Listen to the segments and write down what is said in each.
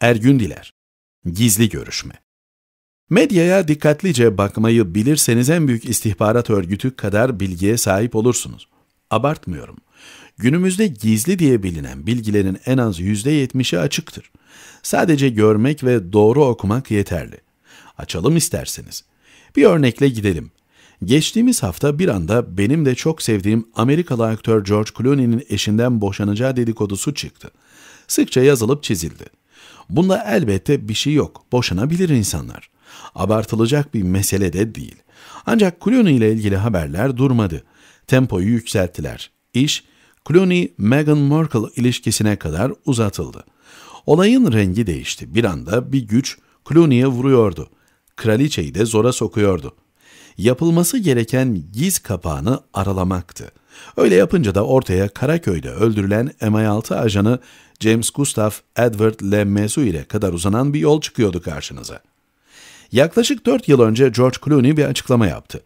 Ergün Diler Gizli Görüşme Medyaya dikkatlice bakmayı bilirseniz en büyük istihbarat örgütü kadar bilgiye sahip olursunuz. Abartmıyorum. Günümüzde gizli diye bilinen bilgilerin en az %70'i açıktır. Sadece görmek ve doğru okumak yeterli. Açalım isterseniz. Bir örnekle gidelim. Geçtiğimiz hafta bir anda benim de çok sevdiğim Amerikalı aktör George Clooney'nin eşinden boşanacağı dedikodusu çıktı. Sıkça yazılıp çizildi. Bunda elbette bir şey yok. Boşanabilir insanlar. Abartılacak bir mesele de değil. Ancak Clooney ile ilgili haberler durmadı. Tempoyu yükselttiler. İş Clooney-Meghan Markle ilişkisine kadar uzatıldı. Olayın rengi değişti. Bir anda bir güç Clooney'e vuruyordu. Kraliçeyi de zora sokuyordu. Yapılması gereken giz kapağını aralamaktı.'' Öyle yapınca da ortaya Karaköy'de öldürülen MI6 ajanı James Gustav Edward Le ile kadar uzanan bir yol çıkıyordu karşınıza. Yaklaşık 4 yıl önce George Clooney bir açıklama yaptı.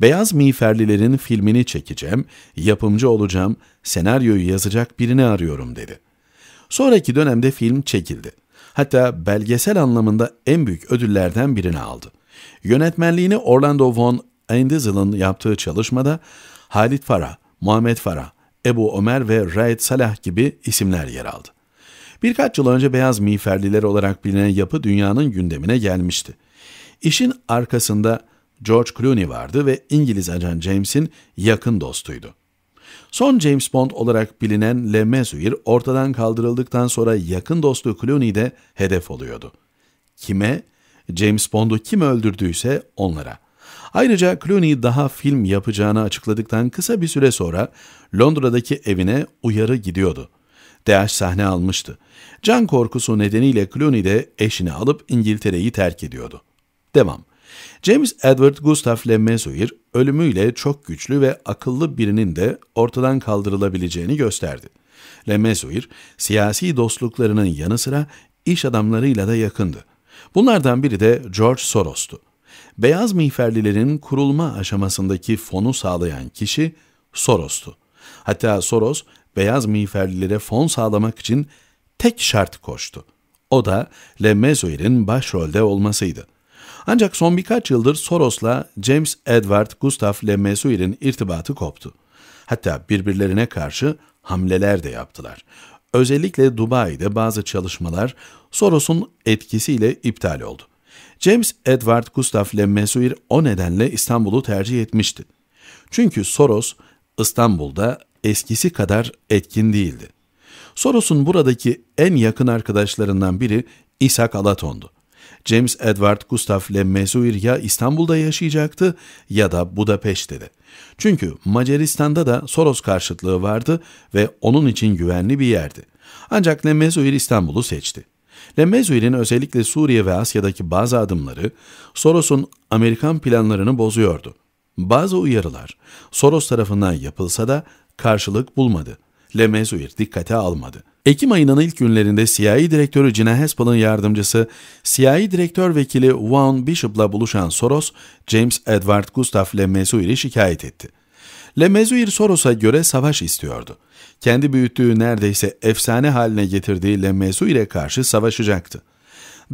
Beyaz Miğferlilerin filmini çekeceğim, yapımcı olacağım, senaryoyu yazacak birini arıyorum dedi. Sonraki dönemde film çekildi. Hatta belgesel anlamında en büyük ödüllerden birini aldı. Yönetmenliğini Orlando von Endizel'ın yaptığı çalışmada Halit Farah, Muhammed Farah, Ebu Ömer ve Raed Salah gibi isimler yer aldı. Birkaç yıl önce beyaz miğferliler olarak bilinen yapı dünyanın gündemine gelmişti. İşin arkasında George Clooney vardı ve İngiliz ajan James'in yakın dostuydu. Son James Bond olarak bilinen Le Mesurier ortadan kaldırıldıktan sonra yakın dostu Clooney de hedef oluyordu. Kime? James Bond'u kim öldürdüyse onlara. Ayrıca Clooney daha film yapacağını açıkladıktan kısa bir süre sonra Londra'daki evine uyarı gidiyordu. DH sahne almıştı. Can korkusu nedeniyle Clooney de eşini alıp İngiltere'yi terk ediyordu. Devam. James Edward Gustav Le Mesurier ölümüyle çok güçlü ve akıllı birinin de ortadan kaldırılabileceğini gösterdi. Le Mesurier siyasi dostluklarının yanı sıra iş adamlarıyla da yakındı. Bunlardan biri de George Soros'tu. Beyaz miğferlilerin kurulma aşamasındaki fonu sağlayan kişi Soros'tu. Hatta Soros, beyaz miğferlilere fon sağlamak için tek şart koştu. O da Le Mezoil'in başrolde olmasıydı. Ancak son birkaç yıldır Soros'la James Edward Gustav Le Mezoil'in irtibatı koptu. Hatta birbirlerine karşı hamleler de yaptılar. Özellikle Dubai'de bazı çalışmalar Soros'un etkisiyle iptal oldu. James Edward Gustav Le Messuer o nedenle İstanbul'u tercih etmişti. Çünkü Soros İstanbul'da eskisi kadar etkin değildi. Soros'un buradaki en yakın arkadaşlarından biri İshak Alaton'du. James Edward Gustav Le Messuer ya İstanbul'da yaşayacaktı ya da Budapeşte'de. Çünkü Macaristan'da da Soros karşıtlığı vardı ve onun için güvenli bir yerdi. Ancak Le Messuer İstanbul'u seçti. Lemezuil'in özellikle Suriye ve Asya'daki bazı adımları Soros'un Amerikan planlarını bozuyordu. Bazı uyarılar Soros tarafından yapılsa da karşılık bulmadı. Lemezuil dikkate almadı. Ekim ayının ilk günlerinde CIA direktörü Gina Haspel'ın yardımcısı, CIA direktör vekili Vaughn Bishop'la buluşan Soros, James Edward Gustav Lemezuil'i şikayet etti. Lemezuir Soros'a göre savaş istiyordu. Kendi büyüttüğü neredeyse efsane haline getirdiği Lemezuir'e karşı savaşacaktı.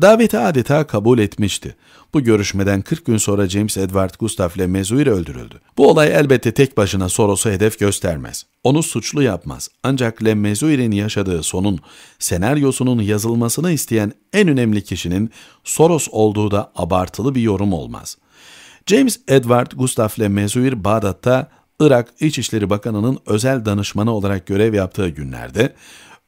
Daveti adeta kabul etmişti. Bu görüşmeden 40 gün sonra James Edward Gustave Lemezuir öldürüldü. Bu olay elbette tek başına Soros'u hedef göstermez. Onu suçlu yapmaz. Ancak Lemezuir'in yaşadığı sonun, senaryosunun yazılmasını isteyen en önemli kişinin Soros olduğu da abartılı bir yorum olmaz. James Edward Gustave Lemezuir Bağdat'ta Irak İçişleri Bakanı'nın özel danışmanı olarak görev yaptığı günlerde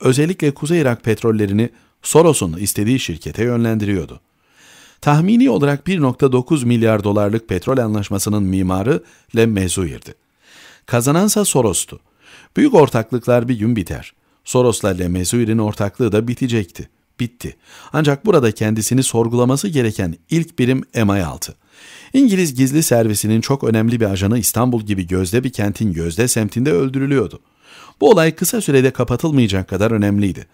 özellikle Kuzey Irak petrollerini Soros'un istediği şirkete yönlendiriyordu. Tahmini olarak 1.9 milyar dolarlık petrol anlaşmasının mimarı Le Mezuir'di. Kazanansa Soros'tu. Büyük ortaklıklar bir gün biter. Soros'la Le Mezuir'in ortaklığı da bitecekti bitti. Ancak burada kendisini sorgulaması gereken ilk birim MI6. İngiliz gizli servisinin çok önemli bir ajanı İstanbul gibi gözde bir kentin gözde semtinde öldürülüyordu. Bu olay kısa sürede kapatılmayacak kadar önemliydi.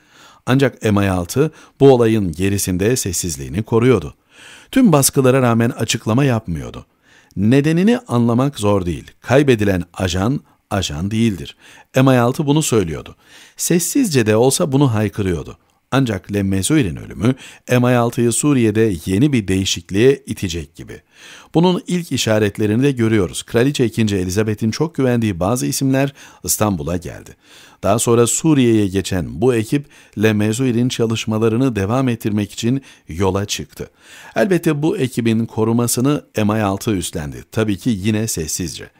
Ancak MI6 bu olayın gerisinde sessizliğini koruyordu. Tüm baskılara rağmen açıklama yapmıyordu. Nedenini anlamak zor değil. Kaybedilen ajan ajan değildir. MI6 bunu söylüyordu. Sessizce de olsa bunu haykırıyordu. Ancak Le Lemmezuir'in ölümü MI6'yı Suriye'de yeni bir değişikliğe itecek gibi. Bunun ilk işaretlerini de görüyoruz. Kraliçe 2. Elizabeth'in çok güvendiği bazı isimler İstanbul'a geldi. Daha sonra Suriye'ye geçen bu ekip Le Lemmezuir'in çalışmalarını devam ettirmek için yola çıktı. Elbette bu ekibin korumasını MI6 üstlendi. Tabii ki yine sessizce.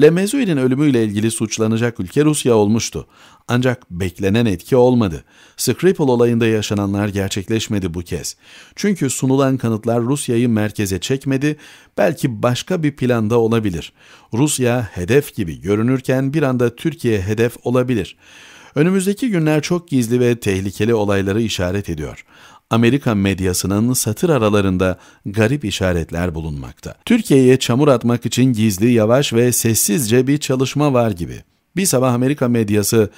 Lemezuil'in ölümüyle ilgili suçlanacak ülke Rusya olmuştu. Ancak beklenen etki olmadı. Skripal olayında yaşananlar gerçekleşmedi bu kez. Çünkü sunulan kanıtlar Rusya'yı merkeze çekmedi, belki başka bir planda olabilir. Rusya hedef gibi görünürken bir anda Türkiye hedef olabilir. Önümüzdeki günler çok gizli ve tehlikeli olayları işaret ediyor. Amerika medyasının satır aralarında garip işaretler bulunmakta. Türkiye'ye çamur atmak için gizli, yavaş ve sessizce bir çalışma var gibi. Bir sabah Amerika medyası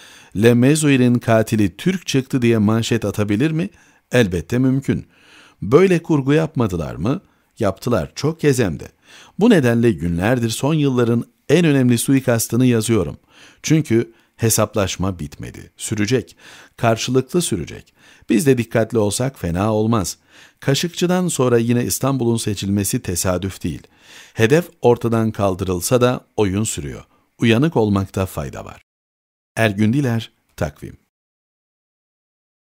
Le Mezuil'in katili Türk çıktı diye manşet atabilir mi? Elbette mümkün. Böyle kurgu yapmadılar mı? Yaptılar çok kez hem Bu nedenle günlerdir son yılların en önemli suikastını yazıyorum. Çünkü Hesaplaşma bitmedi. Sürecek. Karşılıklı sürecek. Biz de dikkatli olsak fena olmaz. Kaşıkçıdan sonra yine İstanbul'un seçilmesi tesadüf değil. Hedef ortadan kaldırılsa da oyun sürüyor. Uyanık olmakta fayda var. Ergün Diler, Takvim